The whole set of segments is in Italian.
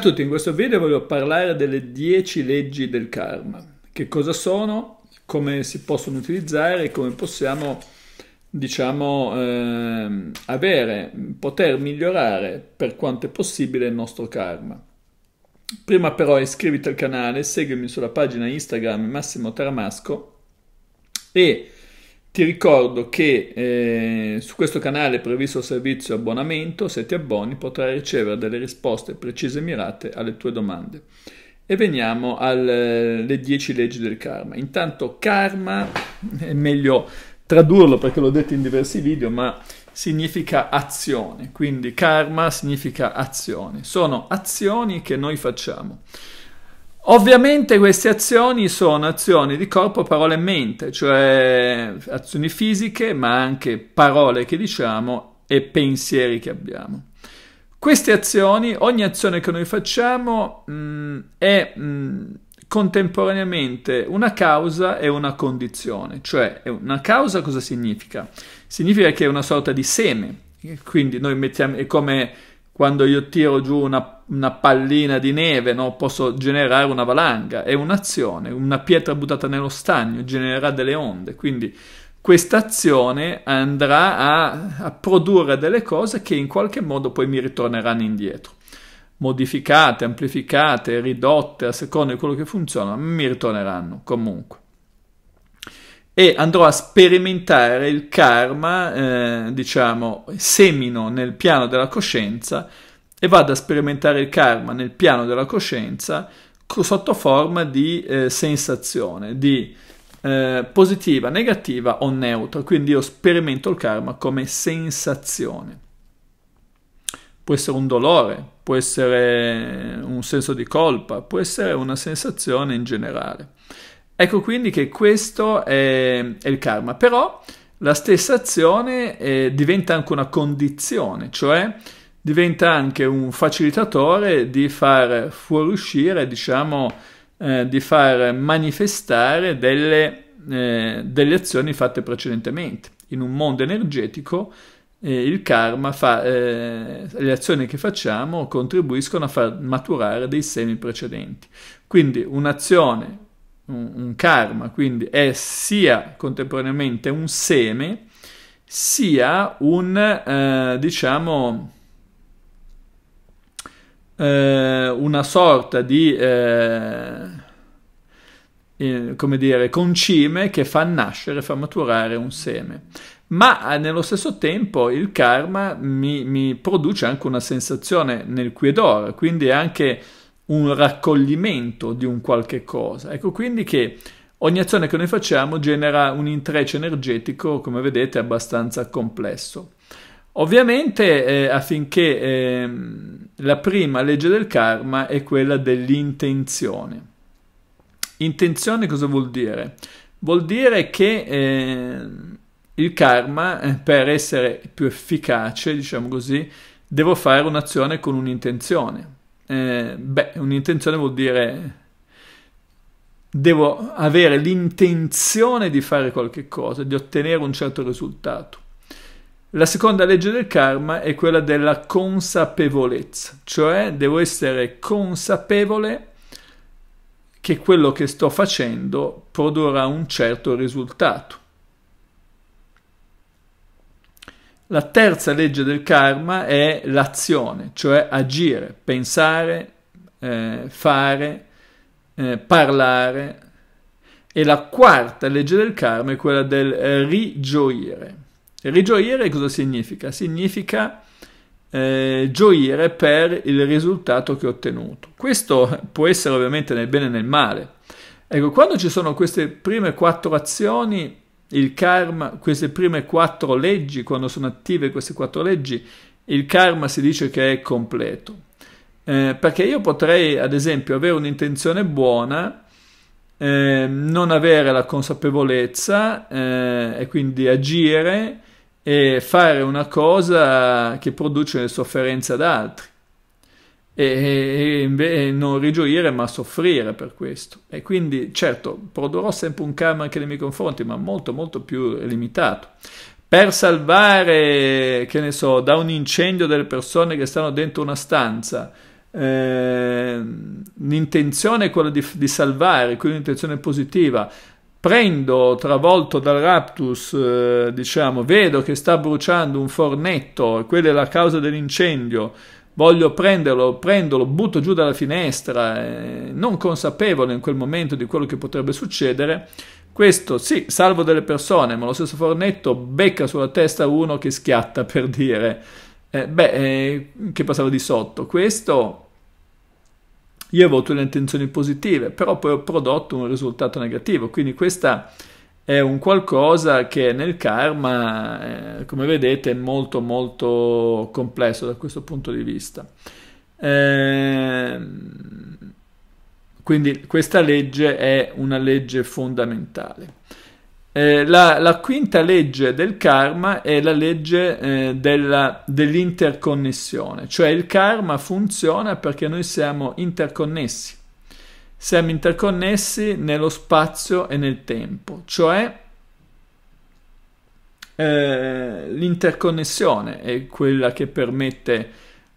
Ciao a tutti, in questo video voglio parlare delle 10 leggi del karma. Che cosa sono, come si possono utilizzare e come possiamo, diciamo, eh, avere, poter migliorare per quanto è possibile il nostro karma. Prima però iscriviti al canale, seguimi sulla pagina Instagram Massimo Taramasco e ti ricordo che eh, su questo canale è previsto il servizio abbonamento, se ti abboni potrai ricevere delle risposte precise e mirate alle tue domande. E veniamo alle eh, 10 leggi del karma. Intanto karma è meglio tradurlo perché l'ho detto in diversi video, ma significa azione, quindi karma significa azione. Sono azioni che noi facciamo. Ovviamente queste azioni sono azioni di corpo, parole e mente, cioè azioni fisiche, ma anche parole che diciamo e pensieri che abbiamo. Queste azioni, ogni azione che noi facciamo mh, mm, è mh, mm, contemporaneamente una causa e una condizione, cioè una causa cosa significa? Significa che è una sorta di seme, quindi noi mettiamo, è come quando io tiro giù una, una pallina di neve, no? posso generare una valanga, è un'azione, una pietra buttata nello stagno genererà delle onde, quindi questa azione andrà a, a produrre delle cose che in qualche modo poi mi ritorneranno indietro, modificate, amplificate, ridotte a seconda di quello che funziona, mi ritorneranno comunque e andrò a sperimentare il karma, eh, diciamo, semino nel piano della coscienza e vado a sperimentare il karma nel piano della coscienza sotto forma di eh, sensazione, di eh, positiva, negativa o neutra. Quindi io sperimento il karma come sensazione. Può essere un dolore, può essere un senso di colpa, può essere una sensazione in generale. Ecco quindi che questo è, è il karma, però la stessa azione eh, diventa anche una condizione, cioè diventa anche un facilitatore di far fuoriuscire, diciamo, eh, di far manifestare delle, eh, delle, azioni fatte precedentemente. In un mondo energetico eh, il karma fa, eh, le azioni che facciamo contribuiscono a far maturare dei semi precedenti. Quindi un'azione un, un karma, quindi è sia contemporaneamente un seme, sia un, eh, diciamo, eh, una sorta di, eh, eh come dire, concime che fa nascere, fa maturare un seme. Ma eh, nello stesso tempo il karma mi, mi produce anche una sensazione nel qui ed ora, quindi anche un raccoglimento di un qualche cosa. Ecco quindi che ogni azione che noi facciamo genera un intreccio energetico, come vedete, abbastanza complesso. Ovviamente eh, affinché eh, la prima legge del karma è quella dell'intenzione. Intenzione cosa vuol dire? Vuol dire che eh, il karma, eh, per essere più efficace, diciamo così, devo fare un'azione con un'intenzione. Eh, beh, un'intenzione vuol dire devo avere l'intenzione di fare qualche cosa, di ottenere un certo risultato. La seconda legge del karma è quella della consapevolezza, cioè devo essere consapevole che quello che sto facendo produrrà un certo risultato. La terza legge del karma è l'azione, cioè agire, pensare, eh, fare, eh, parlare. E la quarta legge del karma è quella del rigioire. Rigioire cosa significa? Significa eh, gioire per il risultato che ho ottenuto. Questo può essere ovviamente nel bene e nel male. Ecco, quando ci sono queste prime quattro azioni, il karma, queste prime quattro leggi, quando sono attive queste quattro leggi, il karma si dice che è completo. Eh, perché io potrei, ad esempio, avere un'intenzione buona, eh, non avere la consapevolezza eh, e quindi agire e fare una cosa che produce sofferenza ad altri e, e, non rigioire ma soffrire per questo. E quindi certo produrrò sempre un karma anche nei miei confronti, ma molto molto più limitato. Per salvare, che ne so, da un incendio delle persone che stanno dentro una stanza, eh, l'intenzione è quella di, di salvare, quindi un'intenzione positiva, prendo travolto dal raptus, eh, diciamo, vedo che sta bruciando un fornetto, quella è la causa dell'incendio, voglio prenderlo, prendolo, butto giù dalla finestra, eh, non consapevole in quel momento di quello che potrebbe succedere, questo sì, salvo delle persone, ma lo stesso Fornetto becca sulla testa uno che schiatta per dire, eh, beh, eh, che passava di sotto. Questo io ho tutte le intenzioni positive, però poi ho prodotto un risultato negativo, quindi questa è un qualcosa che nel karma, eh, come vedete, è molto molto complesso da questo punto di vista. Eh, quindi questa legge è una legge fondamentale. Eh, la, la, quinta legge del karma è la legge eh, della, dell'interconnessione, cioè il karma funziona perché noi siamo interconnessi siamo interconnessi nello spazio e nel tempo, cioè eh, l'interconnessione è quella che permette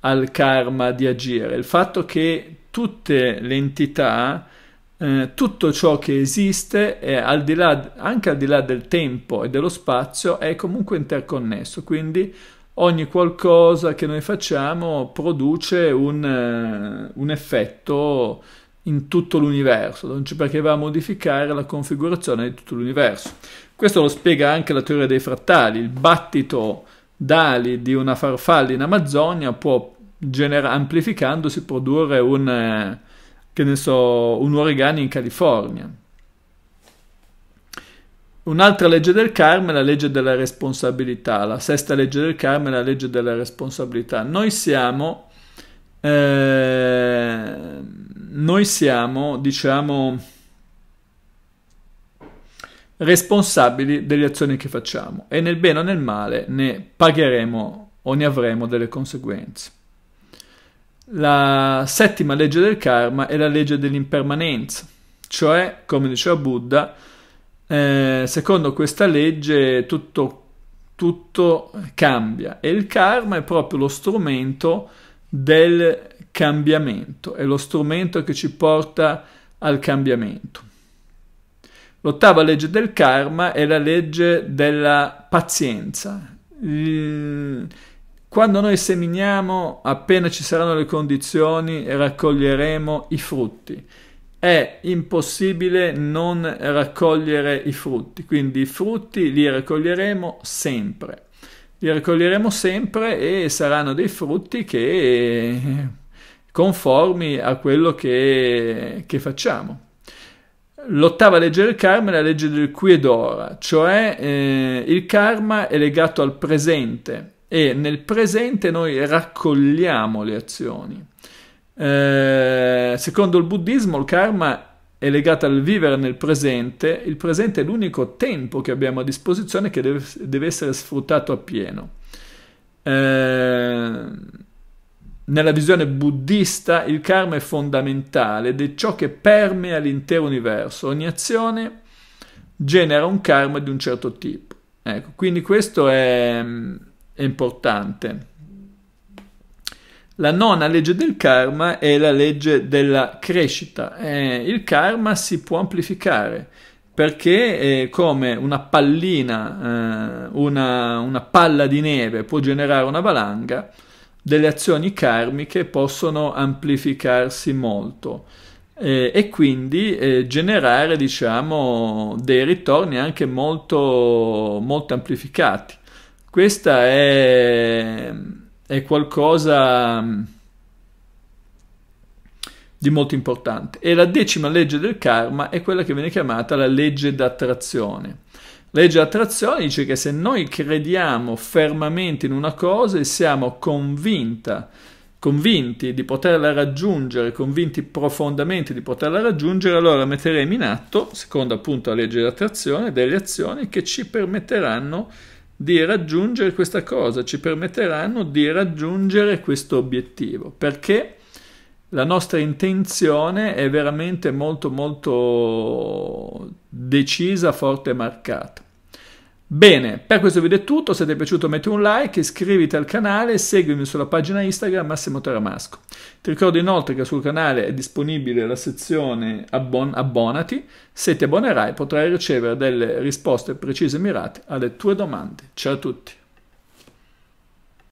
al karma di agire, il fatto che tutte le entità, eh, tutto ciò che esiste, è al di là, anche al di là del tempo e dello spazio, è comunque interconnesso, quindi ogni qualcosa che noi facciamo produce un, eh, un effetto in tutto l'universo, non perché va a modificare la configurazione di tutto l'universo. Questo lo spiega anche la teoria dei frattali, il battito d'ali di una farfalla in Amazzonia può, genera- amplificandosi, produrre un, eh, che ne so, un origano in California. Un'altra legge del karma è la legge della responsabilità, la sesta legge del karma è la legge della responsabilità. Noi siamo... Eh, noi siamo, diciamo, responsabili delle azioni che facciamo e nel bene o nel male ne pagheremo o ne avremo delle conseguenze. La settima legge del karma è la legge dell'impermanenza, cioè, come diceva Buddha, eh, secondo questa legge tutto, tutto cambia e il karma è proprio lo strumento del cambiamento, è lo strumento che ci porta al cambiamento. L'ottava legge del karma è la legge della pazienza. Quando noi seminiamo, appena ci saranno le condizioni, raccoglieremo i frutti. È impossibile non raccogliere i frutti, quindi i frutti li raccoglieremo sempre li raccoglieremo sempre e saranno dei frutti che conformi a quello che, che facciamo. L'ottava legge del karma è la legge del qui ed ora, cioè eh, il karma è legato al presente e nel presente noi raccogliamo le azioni. Eh, secondo il buddismo il karma è legata al vivere nel presente, il presente è l'unico tempo che abbiamo a disposizione che deve, deve essere sfruttato appieno. Eh, nella visione buddista il karma è fondamentale ed è ciò che permea l'intero universo. Ogni azione genera un karma di un certo tipo. Ecco, quindi questo è, è importante. La nona legge del karma è la legge della crescita. Eh, il karma si può amplificare perché eh, come una pallina, eh, una, una, palla di neve può generare una valanga, delle azioni karmiche possono amplificarsi molto eh, e quindi eh, generare diciamo, dei ritorni anche molto, molto amplificati. Questa è è qualcosa mm, di molto importante. E la decima legge del karma è quella che viene chiamata la legge d'attrazione. La legge d'attrazione dice che se noi crediamo fermamente in una cosa e siamo convinta, convinti di poterla raggiungere, convinti profondamente di poterla raggiungere, allora metteremo in atto, secondo appunto la legge d'attrazione, delle azioni che ci permetteranno di di raggiungere questa cosa, ci permetteranno di raggiungere questo obiettivo, perché la nostra intenzione è veramente molto molto decisa, forte e marcata. Bene, per questo video è tutto, se ti è piaciuto metti un like, iscriviti al canale, e seguimi sulla pagina Instagram Massimo Taramasco. Ti ricordo inoltre che sul canale è disponibile la sezione abbon abbonati, se ti abbonerai potrai ricevere delle risposte precise e mirate alle tue domande. Ciao a tutti!